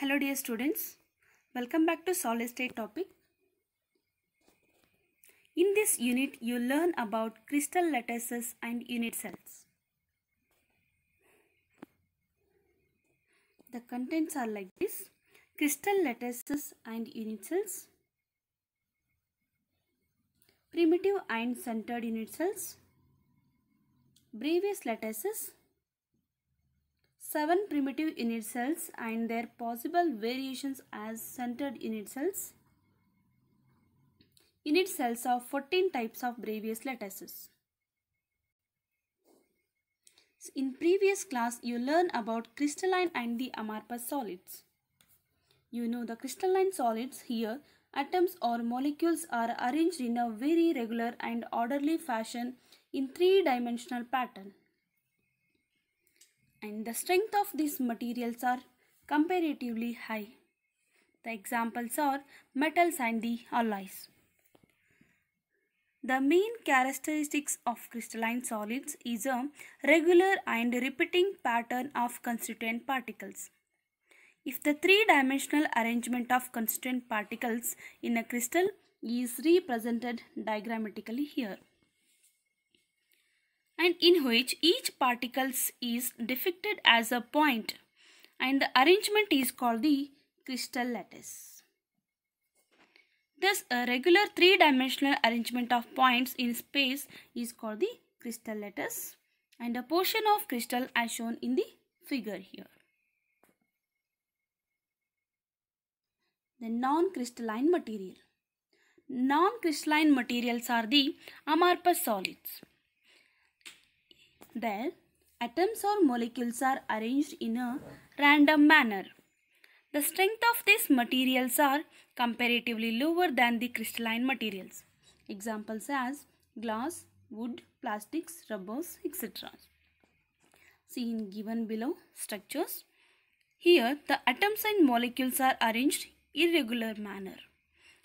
Hello dear students, welcome back to solid state topic. In this unit you learn about crystal lattices and unit cells. The contents are like this. Crystal lattices and unit cells. Primitive and centered unit cells. previous lattices seven primitive unit cells and their possible variations as centered unit cells. Unit cells of 14 types of various lattices. So in previous class, you learn about crystalline and the amorphous solids. You know the crystalline solids here, atoms or molecules are arranged in a very regular and orderly fashion in three-dimensional pattern and the strength of these materials are comparatively high. The examples are metals and the alloys. The main characteristics of crystalline solids is a regular and repeating pattern of constituent particles. If the three-dimensional arrangement of constituent particles in a crystal is represented diagrammatically here and in which each particles is depicted as a point and the arrangement is called the crystal lattice. Thus a regular three-dimensional arrangement of points in space is called the crystal lattice and a portion of crystal as shown in the figure here. The non-crystalline material. Non-crystalline materials are the amorphous solids there, atoms or molecules are arranged in a random manner. The strength of these materials are comparatively lower than the crystalline materials. Examples as glass, wood, plastics, rubbers, etc. Seen given below structures. Here the atoms and molecules are arranged irregular manner.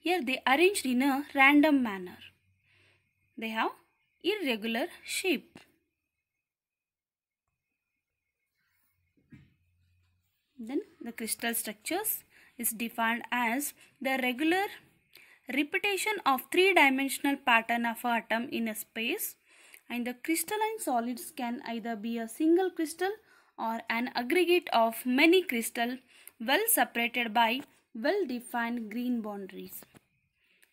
Here they arranged in a random manner. They have irregular shape. Then the crystal structures is defined as the regular repetition of three-dimensional pattern of atom in a space and the crystalline solids can either be a single crystal or an aggregate of many crystal well separated by well-defined green boundaries.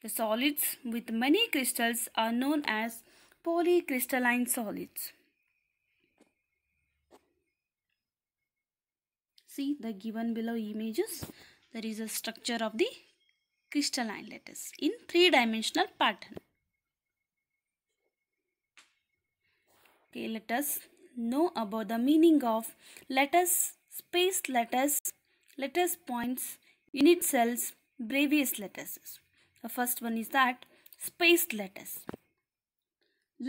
The solids with many crystals are known as polycrystalline solids. see the given below images there is a structure of the crystalline lattice in three dimensional pattern okay let us know about the meaning of lattice space lattice lattice points unit cells Brevis lattices. The first one is that spaced lattice.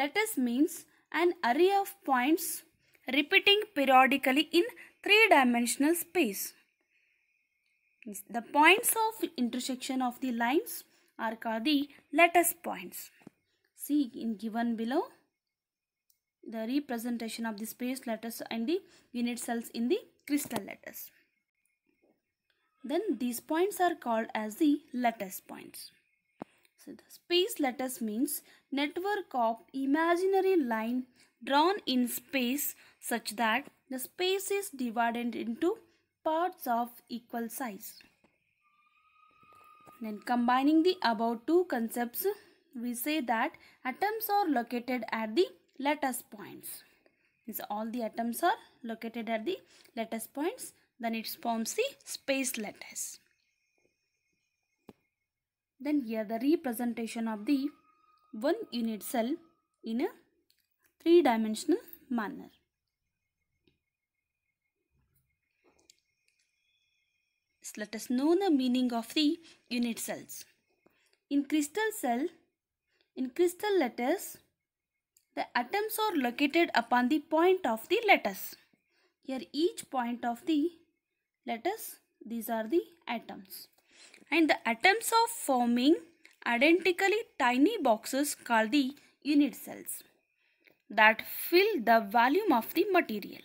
Lattice means an array of points repeating periodically in three-dimensional space. The points of intersection of the lines are called the lattice points. See in given below the representation of the space lattice and the unit cells in the crystal lattice. Then these points are called as the lattice points. So the space lattice means network of imaginary line drawn in space such that the space is divided into parts of equal size. Then combining the above two concepts, we say that atoms are located at the lattice points. So all the atoms are located at the lattice points. Then it forms the space lattice. Then here the representation of the one unit cell in a three-dimensional manner. let us know the meaning of the unit cells. In crystal cell, in crystal lattice, the atoms are located upon the point of the lattice. Here each point of the lattice, these are the atoms. And the atoms are forming identically tiny boxes called the unit cells that fill the volume of the material.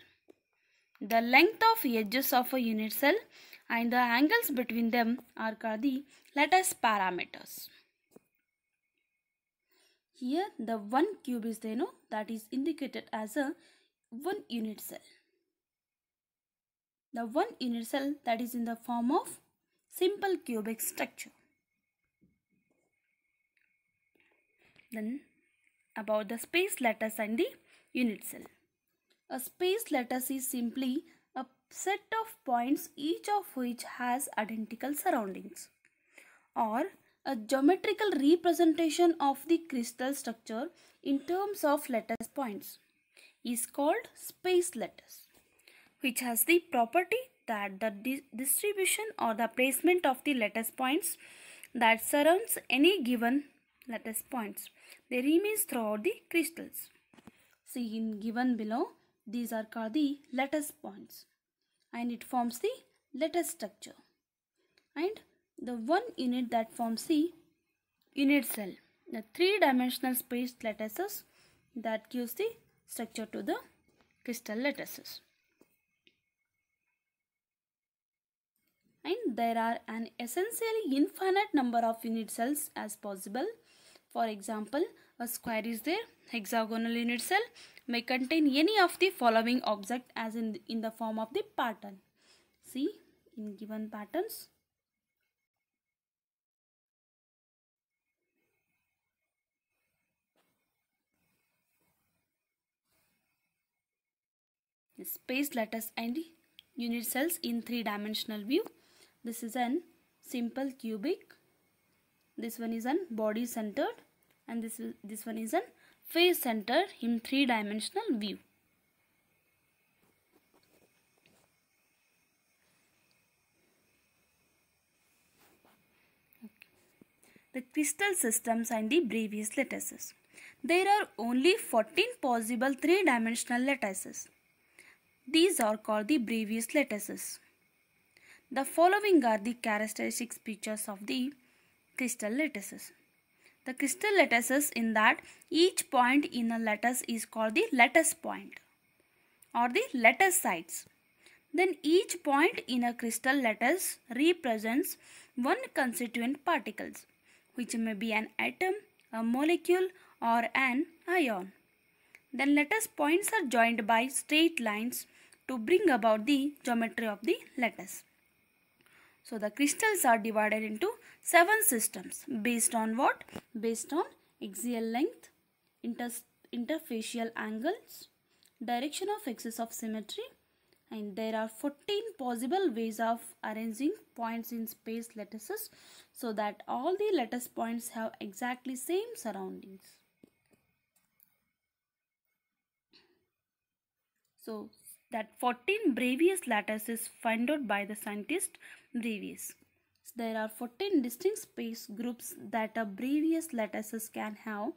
The length of edges of a unit cell and the angles between them are called the lattice parameters. Here the one cube is there, no? that is indicated as a one unit cell. The one unit cell that is in the form of simple cubic structure. Then about the space lattice and the unit cell. A space lattice is simply set of points each of which has identical surroundings or a geometrical representation of the crystal structure in terms of lattice points is called space lattice which has the property that the di distribution or the placement of the lattice points that surrounds any given lattice points they remains throughout the crystals see in given below these are called the lattice points and it forms the letter structure and the one unit that forms the unit cell. The three-dimensional space lattices that gives the structure to the crystal lattices. And there are an essentially infinite number of unit cells as possible. For example, a square is there, hexagonal in itself, may contain any of the following object as in, in the form of the pattern. See, in given patterns, space letters and unit cells in three dimensional view this is an simple cubic this one is an body centered and this this one is a face center in three dimensional view the crystal systems and the previous lattices. There are only 14 possible three-dimensional lattices. These are called the previous lattices. The following are the characteristic features of the crystal lattices the crystal lattices in that each point in a lattice is called the lattice point or the lattice sites. Then each point in a crystal lattice represents one constituent particles which may be an atom, a molecule or an ion. Then lattice points are joined by straight lines to bring about the geometry of the lattice. So the crystals are divided into seven systems based on what? Based on axial length, inter interfacial angles, direction of axis of symmetry and there are 14 possible ways of arranging points in space lattices so that all the lattice points have exactly same surroundings. So that 14 Brevius lattices found out by the scientist brevies. So there are 14 distinct space groups that a brevious lattices can have.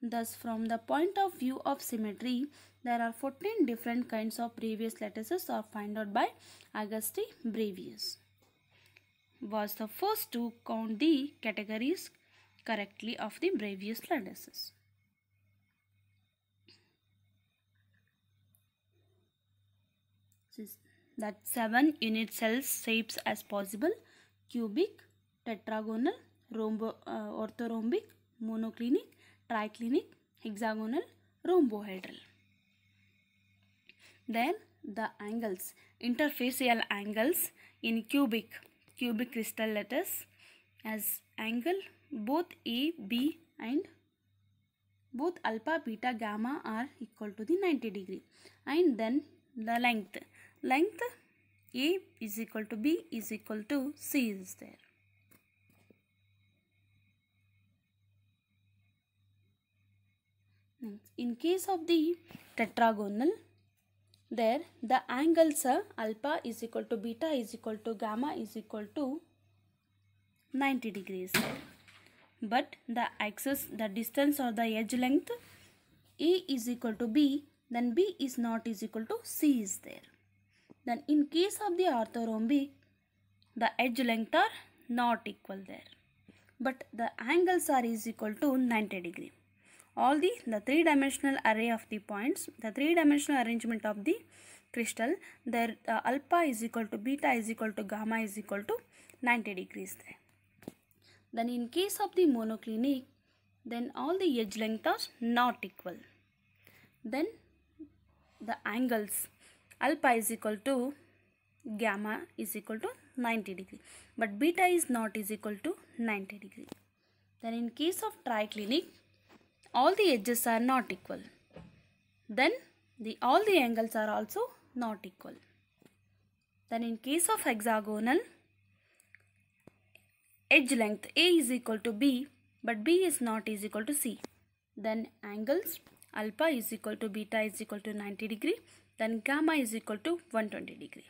Thus, from the point of view of symmetry, there are 14 different kinds of brevious lattices are found out by Auguste Brevius. Was the first to count the categories correctly of the brevious lattices. that 7 unit cells shapes as possible cubic, tetragonal, rhombo, uh, orthorhombic, monoclinic, triclinic, hexagonal, rhombohedral. Then the angles, interfacial angles in cubic, cubic crystal lattice as angle both A, B and both alpha, beta, gamma are equal to the 90 degree and then the length length A is equal to B is equal to C is there. In case of the tetragonal, there the angles are alpha is equal to beta is equal to gamma is equal to 90 degrees. But the axis, the distance or the edge length A is equal to B, then B is not is equal to C is there then in case of the orthorhombi the edge length are not equal there. But the angles are is equal to 90 degree. All the, the three-dimensional array of the points, the three-dimensional arrangement of the crystal, their uh, alpha is equal to beta is equal to gamma is equal to 90 degrees there. Then in case of the monoclinic, then all the edge length are not equal. Then the angles alpha is equal to gamma is equal to 90 degree but beta is not is equal to 90 degree then in case of triclinic all the edges are not equal then the all the angles are also not equal then in case of hexagonal edge length a is equal to b but b is not is equal to c then angles alpha is equal to beta is equal to 90 degree then gamma is equal to 120 degree.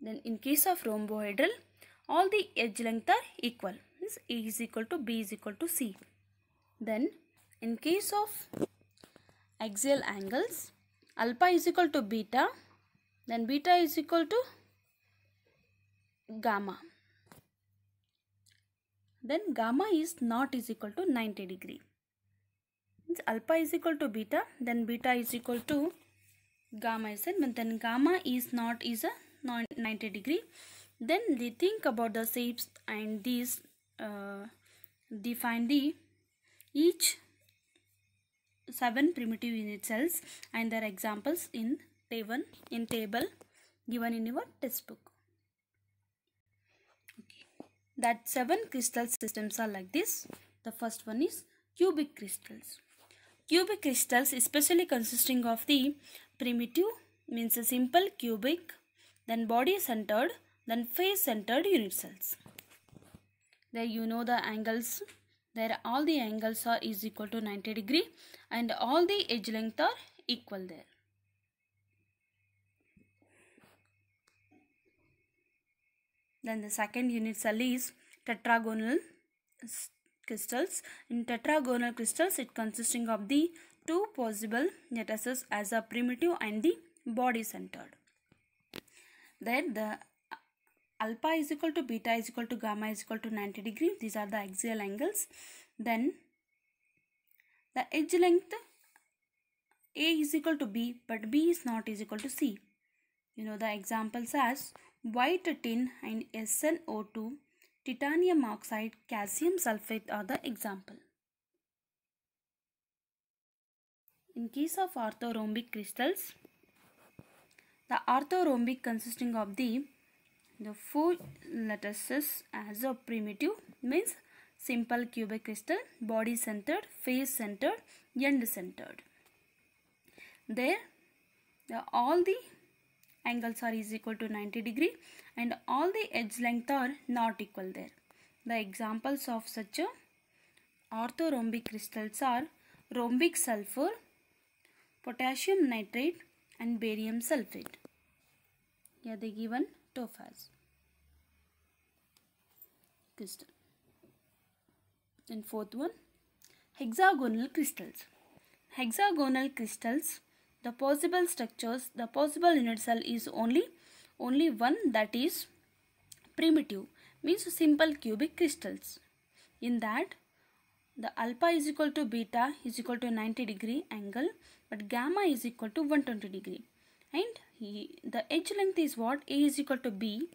Then in case of rhombohedral all the edge length are equal means A is equal to B is equal to C. Then in case of axial angles alpha is equal to beta then beta is equal to gamma. Then gamma is not is equal to 90 degree means alpha is equal to beta then beta is equal to gamma I said but then gamma is not is a 90 degree then they think about the shapes and these uh, define the each seven primitive unit cells and their examples in table in table given in your textbook okay. that seven crystal systems are like this the first one is cubic crystals cubic crystals especially consisting of the primitive means a simple cubic then body centered then face centered unit cells. There you know the angles there all the angles are is equal to 90 degree and all the edge length are equal there. Then the second unit cell is tetragonal crystals. In tetragonal crystals, it consisting of the two possible lattices as a primitive and the body centered. Then the alpha is equal to beta is equal to gamma is equal to 90 degree. These are the axial angles. Then the edge length A is equal to B but B is not is equal to C. You know the examples as white tin and SnO2 Titanium oxide, calcium sulfate are the example. In case of orthorhombic crystals, the orthorhombic consisting of the the four lattices as a primitive means simple cubic crystal body centered face centered end centered there the, all the angles are is equal to 90 degree and all the edge length are not equal there. The examples of such orthorhombic crystals are rhombic sulfur, potassium nitrate and barium sulfate. Here they given topaz crystal. And fourth one hexagonal crystals. Hexagonal crystals the possible structures the possible inner cell is only only one that is primitive means simple cubic crystals. In that the alpha is equal to beta is equal to 90 degree angle but gamma is equal to 120 degree and the edge length is what A is equal to B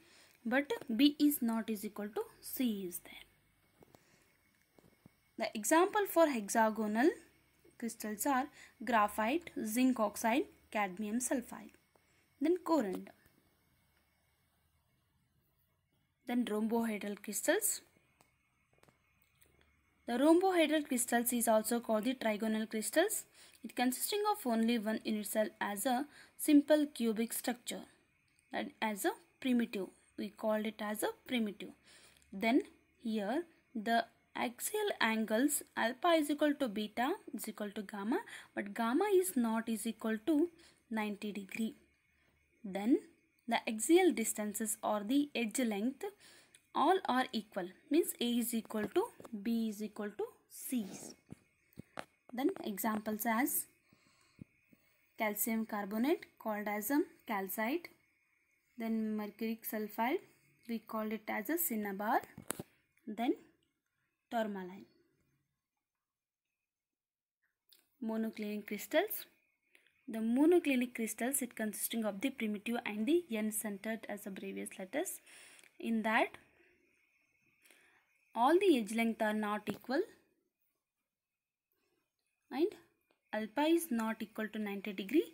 but B is not is equal to C is there. The example for hexagonal crystals are graphite, zinc oxide, cadmium sulfide. Then corundum. Then rhombohedral crystals. The rhombohedral crystals is also called the trigonal crystals. It consisting of only one unit cell as a simple cubic structure and as a primitive. We called it as a primitive. Then here the axial angles alpha is equal to beta is equal to gamma but gamma is not is equal to 90 degree. Then the axial distances or the edge length all are equal means A is equal to B is equal to C. Then examples as calcium carbonate called as a calcite then mercuric sulfide we called it as a cinnabar then tourmaline monoclinic crystals the monoclinic crystals, it consisting of the primitive and the n-centered as the previous letters. In that, all the edge length are not equal and alpha is not equal to 90 degree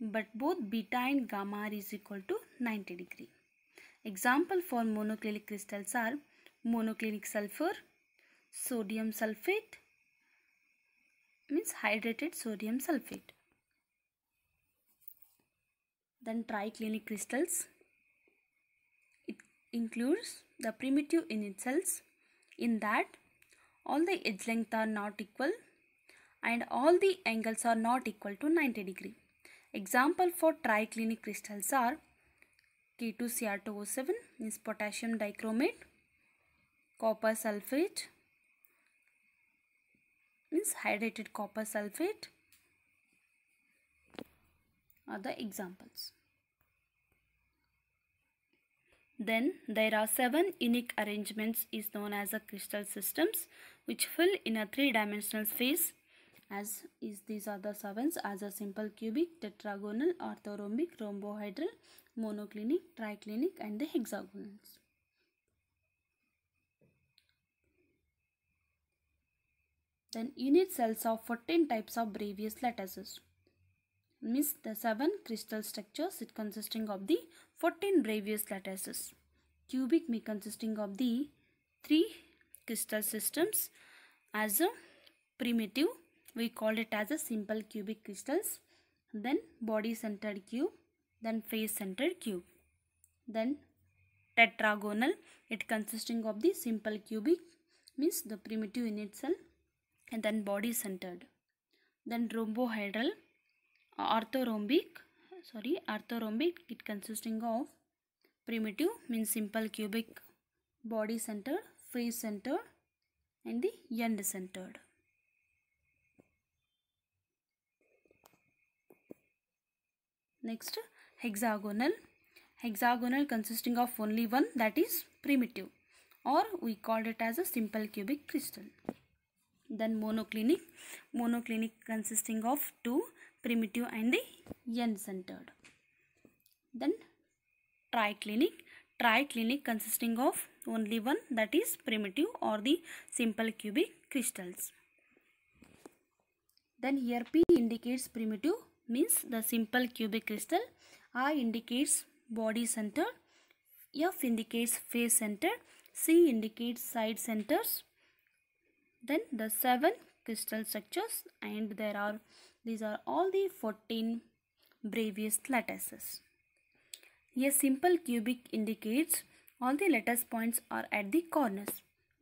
but both beta and gamma are is equal to 90 degree. Example for monoclinic crystals are monoclinic sulfur, sodium sulfate means hydrated sodium sulfate. Then triclinic crystals. It includes the primitive in itself, in that all the edge length are not equal and all the angles are not equal to 90 degree. Example for triclinic crystals are K2Cr2O7 is potassium dichromate, copper sulfate means hydrated copper sulfate are the examples. Then there are seven unique arrangements is known as the crystal systems which fill in a three-dimensional space as is these are the sevens as a simple cubic, tetragonal, orthorhombic, rhombohedral, monoclinic, triclinic and the hexagonals. Then unit cells of 14 types of various lattices means the 7 crystal structures it consisting of the 14 Brevius lattices. Cubic me consisting of the 3 crystal systems as a primitive we called it as a simple cubic crystals then body centered cube then face centered cube then tetragonal it consisting of the simple cubic means the primitive in itself and then body centered then rhombohedral orthorhombic sorry orthorhombic it consisting of primitive means simple cubic body centered face centered and the end centered next hexagonal hexagonal consisting of only one that is primitive or we called it as a simple cubic crystal then monoclinic monoclinic consisting of two primitive and the yen-centered. Then triclinic. Triclinic consisting of only one that is primitive or the simple cubic crystals. Then here P indicates primitive means the simple cubic crystal. I indicates body center. F indicates face center. C indicates side centers. Then the seven crystal structures and there are these are all the 14 previous lattices. A simple cubic indicates all the lattice points are at the corners.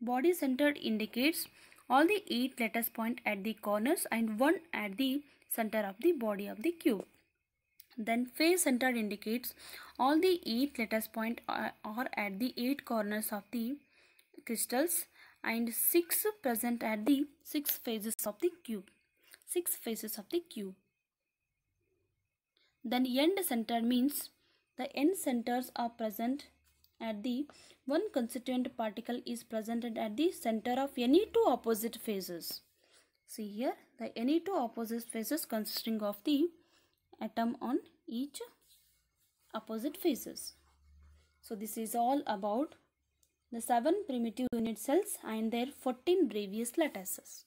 Body centered indicates all the 8 lattice points at the corners and 1 at the center of the body of the cube. Then face centered indicates all the 8 lattice points are, are at the 8 corners of the crystals and 6 present at the 6 faces of the cube six faces of the cube. Then end center means the end centers are present at the one constituent particle is presented at the center of any two opposite faces. See here the any two opposite faces consisting of the atom on each opposite faces. So this is all about the 7 primitive unit cells and their 14 previous lattices.